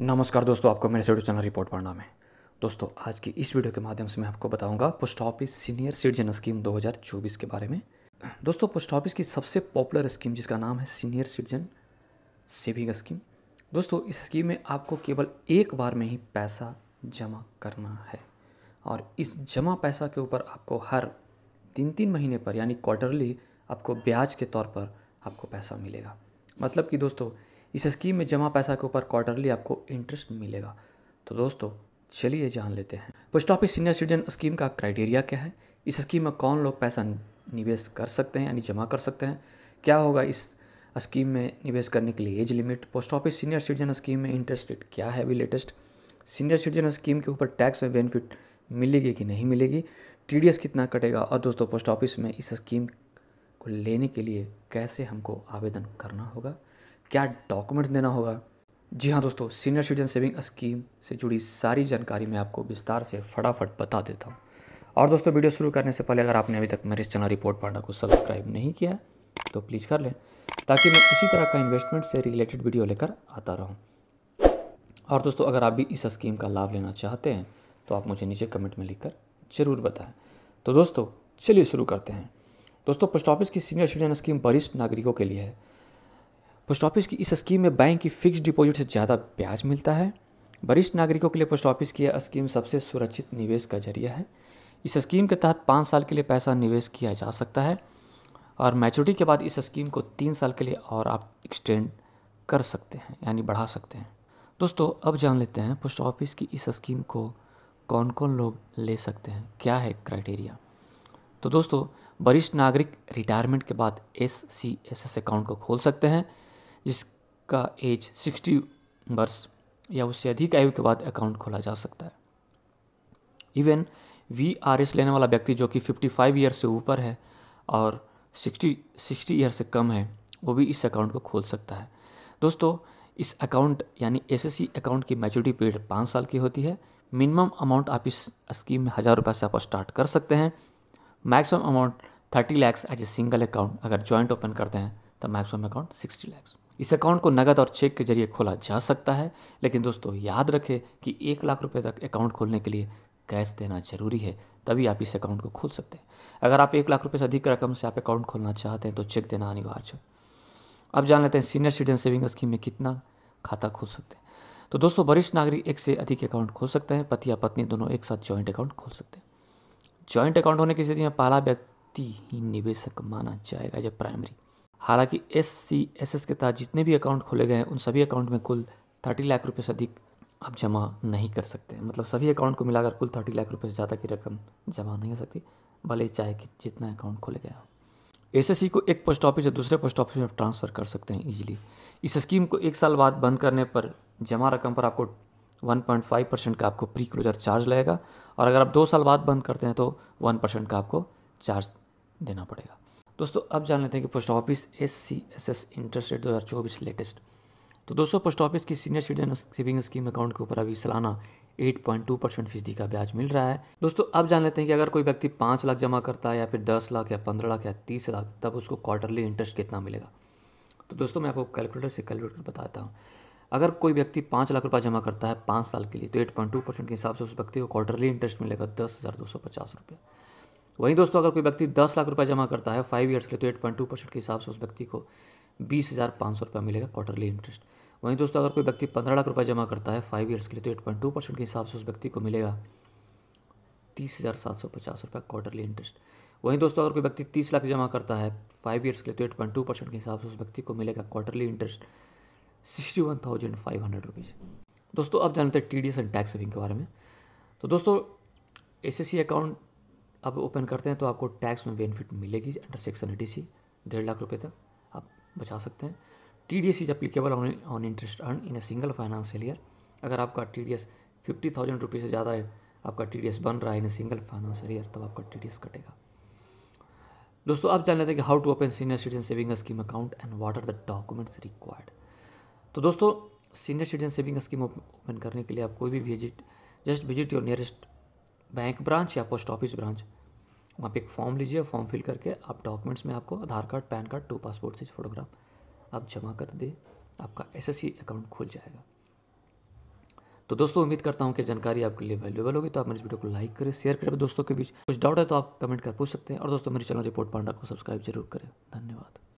नमस्कार दोस्तों आपको मेरे यूट्यूब चैनल रिपोर्ट पढ़ना में दोस्तों आज की इस वीडियो के माध्यम से मैं आपको बताऊंगा post office senior citizen scheme 2024 के बारे में दोस्तों पोस्ट ऑफिस की सबसे पॉपुलर स्कीम जिसका नाम है सीनियर सिटीजन सेविंग स्कीम दोस्तों इस स्कीम में आपको केवल एक बार में ही पैसा जमा करना है और इस जमा पैसा के ऊपर आपको हर तीन तीन महीने पर यानी क्वार्टरली आपको ब्याज के तौर पर आपको पैसा मिलेगा मतलब कि दोस्तों इस स्कीम में जमा पैसा के ऊपर क्वार्टरली आपको इंटरेस्ट मिलेगा तो दोस्तों चलिए जान लेते हैं post office senior citizen scheme का क्राइटेरिया क्या है इस स्कीम में कौन लोग पैसा निवेश कर सकते हैं यानी जमा कर सकते हैं क्या होगा इस स्कीम में निवेश करने के लिए age limit post office senior citizen scheme में इंटरेस्ट रेट क्या है अभी लेटेस्ट सीनियर सिटीजन स्कीम के ऊपर टैक्स में बेनिफिट मिलेगी कि नहीं मिलेगी टी कितना कटेगा और दोस्तों पोस्ट ऑफिस में इस स्कीम को लेने के लिए कैसे हमको आवेदन करना होगा क्या डॉक्यूमेंट्स देना होगा जी हाँ दोस्तों सीनियर सिटीजन सेविंग स्कीम से जुड़ी सारी जानकारी मैं आपको विस्तार से फटाफट बता देता हूँ और दोस्तों वीडियो शुरू करने से पहले अगर आपने अभी तक मेरे चैनल रिपोर्ट पढ़ना को सब्सक्राइब नहीं किया है तो प्लीज़ कर लें ताकि मैं इसी तरह का इन्वेस्टमेंट से रिलेटेड वीडियो लेकर आता रहूँ और दोस्तों अगर आप भी इस स्कीम का लाभ लेना चाहते हैं तो आप मुझे नीचे कमेंट में लिखकर ज़रूर बताएं तो दोस्तों चलिए शुरू करते हैं दोस्तों पोस्ट ऑफिस की सीनियर सिटीजन स्कीम वरिष्ठ नागरिकों के लिए है पोस्ट ऑफिस की इस स्कीम में बैंक की फिक्स डिपॉजिट से ज़्यादा ब्याज मिलता है वरिष्ठ नागरिकों के लिए पोस्ट ऑफिस की यह स्कीम सबसे सुरक्षित निवेश का जरिया है इस स्कीम के तहत पाँच साल के लिए पैसा निवेश किया जा सकता है और मैच्योरिटी के बाद इस स्कीम को तीन साल के लिए और आप एक्सटेंड कर सकते हैं यानी बढ़ा सकते हैं दोस्तों अब जान लेते हैं पोस्ट ऑफिस की इस स्कीम को कौन कौन लोग ले सकते हैं क्या है क्राइटेरिया तो दोस्तों वरिष्ठ नागरिक रिटायरमेंट के बाद S C S S account को खोल सकते हैं जिसका एज सिक्सटी वर्ष या उससे अधिक आयु के बाद अकाउंट खोला जा सकता है इवन वी आर एस लेने वाला व्यक्ति जो कि 55 ईयर से ऊपर है और 60 60 ईयर से कम है वो भी इस अकाउंट को खोल सकता है दोस्तों इस अकाउंट यानी एस एस सी अकाउंट की मैच्योरिटी पीरियड पाँच साल की होती है मिनिमम अमाउंट आप इस स्कीम में हज़ार रुपये से आप स्टार्ट कर सकते हैं maximum amount thirty lakhs as a single account अगर जॉइंट ओपन करते हैं तो मैक्सिमम अकाउंट सिक्सटी लैक्स इस अकाउंट को नकद और चेक के जरिए खोला जा सकता है लेकिन दोस्तों याद रखें कि एक लाख रुपए तक अकाउंट खोलने के लिए कैश देना जरूरी है तभी आप इस अकाउंट को खोल सकते हैं अगर आप एक लाख रुपये से अधिक रकम से आप अकाउंट खोलना चाहते हैं तो चेक देना अनिवार्य है अब जान लेते हैं सीनियर सिटीजन सेविंग स्कीम में कितना खाता खोल सकते हैं तो दोस्तों वरिष्ठ नागरिक एक से अधिक अकाउंट खोल सकते हैं पति या पत्नी दोनों एक साथ ज्वाइंट अकाउंट खोल सकते हैं ज्वाइंट अकाउंट होने की स्थिति में पहला व्यक्ति ही निवेशक माना जाएगा जब प्राइमरी हालांकि एस सी एस एस के तहत जितने भी अकाउंट खोले गए हैं उन सभी अकाउंट में कुल थर्टी लाख रुपये से अधिक आप जमा नहीं कर सकते मतलब सभी अकाउंट को मिलाकर कुल थर्टी लाख रुपये से ज़्यादा की रकम जमा नहीं हो सकती भले ही चाहे कि जितना अकाउंट खोले गया हो एस सी को एक पोस्ट ऑफिस से दूसरे पोस्ट ऑफिस में ट्रांसफ़र कर सकते हैं ईजिली इस स्कीम को एक साल बाद बंद करने पर जमा रकम पर आपको 1.5 परसेंट का आपको प्री क्लोजर चार्ज लगेगा और अगर आप दो साल बाद बंद करते हैं तो 1 परसेंट का आपको चार्ज देना पड़ेगा दोस्तों अब जान लेते हैं कि post office S C S S interest rate दो हज़ार चौबीस लेटेस्ट तो दोस्तों पोस्ट ऑफिस की senior citizen saving scheme account के ऊपर अभी सालाना 8.2 परसेंट फीसदी का ब्याज मिल रहा है दोस्तों अब जान लेते हैं कि अगर कोई व्यक्ति पाँच लाख जमा करता है या फिर दस लाख या पंद्रह लाख या तीस लाख तब उसको क्वार्टरली इंटरेस्ट कितना मिलेगा तो दोस्तों मैं आपको कैलकुलेटर से कैलकुलेट कर बताता हूँ अगर कोई व्यक्ति पाँच लाख रुपये जमा करता है पाँच साल के लिए तो एट पॉइंट टू परसेंट के हिसाब से उस व्यक्ति को क्वार्टरली इंटरेस्ट मिलेगा दस हज़ार दो सौ पचास रुपये वहीं दोस्तों अगर कोई व्यक्ति दस लाख रुपये जमा करता है फाइव ईयर्स के लिए तो एट पॉइंट टू परसेंट के हिसाब से उस व्यक्ति को बीस हज़ार पाँच सौ रुपया मिलेगा क्वार्टरली इंटरेस्ट वहीं दोस्तों अगर कोई व्यक्ति पंद्रह लाख रुपये जमा करता है फाइव ईयर्स के लिए तो एट पॉइंट टू परसेंट के हिसाब से उस व्यक्ति को मिलेगा तीस हज़ार सात सौ पचास रुपये क्वार्टरली इंटरेस्ट वहीं दोस्तों अगर कोई व्यक्ति तीस लाख जमा करता है फाइव ईयर्स के लिए तो एट पॉइंट टू परसेंट के हिसाब से उस व्यक्ति को मिलेगा quarterly interest sixty one thousand five hundred rupees दोस्तों अब जानते हैं T D S and tax saving के बारे में तो दोस्तों एस एस सी अकाउंट अब ओपन करते हैं तो आपको टैक्स में बेनिफिट मिलेगी अंडर सेक्शन एटी सी डेढ़ लाख रुपये तक आप बचा सकते हैं T D S is applicable on interest earn in a single financial year अगर आपका T D S fifty thousand rupees से ज़्यादा है आपका टी डी एस बन रहा है in a single financial year तब आपका टी डी एस कटेगा दोस्तों आप जान लेते हैं कि how to open senior citizen saving scheme account and what are the documents required तो दोस्तों senior citizen saving scheme open करने के लिए आप कोई भी visit just visit your nearest bank branch या पोस्ट ऑफिस ब्रांच वहाँ पे एक फॉर्म लीजिए फॉर्म फिल करके आप डॉक्यूमेंट्स में आपको Aadhaar card PAN card two passport size photograph आप जमा कर दें आपका एस अकाउंट खुल जाएगा तो दोस्तों उम्मीद करता हूँ कि जानकारी आपके लिए वैल्यूएबल होगी तो आप मेरे वीडियो को लाइक करें शेयर करें दोस्तों के बीच कुछ डाउट है तो आप कमेंट कर पूछ सकते हैं और दोस्तों मेरे चैनल रिपोर्ट पांडा को सब्सक्राइब जरूर करें धन्यवाद